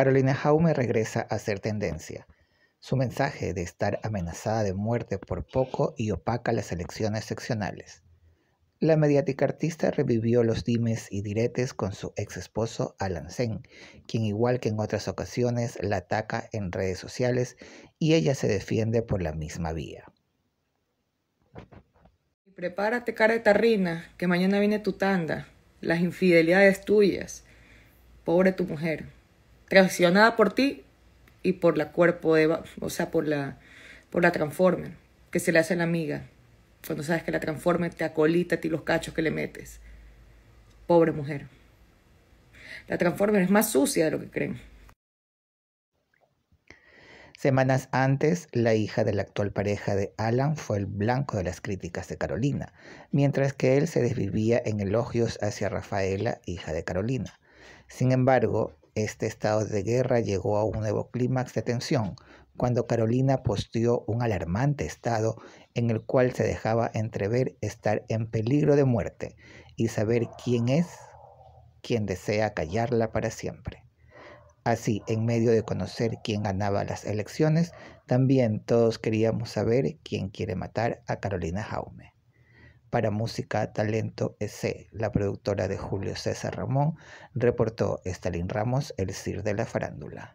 Carolina Jaume regresa a ser tendencia. Su mensaje de estar amenazada de muerte por poco y opaca las elecciones seccionales. La mediática artista revivió los dimes y diretes con su ex esposo Alan Sen, quien igual que en otras ocasiones la ataca en redes sociales y ella se defiende por la misma vía. Prepárate cara de que mañana viene tu tanda, las infidelidades tuyas, pobre tu mujer traicionada por ti y por la cuerpo de, o sea, por la, por la transformer, que se le hace la amiga. Cuando sabes que la transformer te acolita a ti los cachos que le metes. Pobre mujer. La transformer es más sucia de lo que creen. Semanas antes, la hija de la actual pareja de Alan fue el blanco de las críticas de Carolina, mientras que él se desvivía en elogios hacia Rafaela, hija de Carolina. Sin embargo, este estado de guerra llegó a un nuevo clímax de tensión cuando Carolina posteó un alarmante estado en el cual se dejaba entrever estar en peligro de muerte y saber quién es quien desea callarla para siempre. Así, en medio de conocer quién ganaba las elecciones, también todos queríamos saber quién quiere matar a Carolina Jaume para Música Talento EC, la productora de Julio César Ramón, reportó Stalin Ramos, el CIR de la farándula.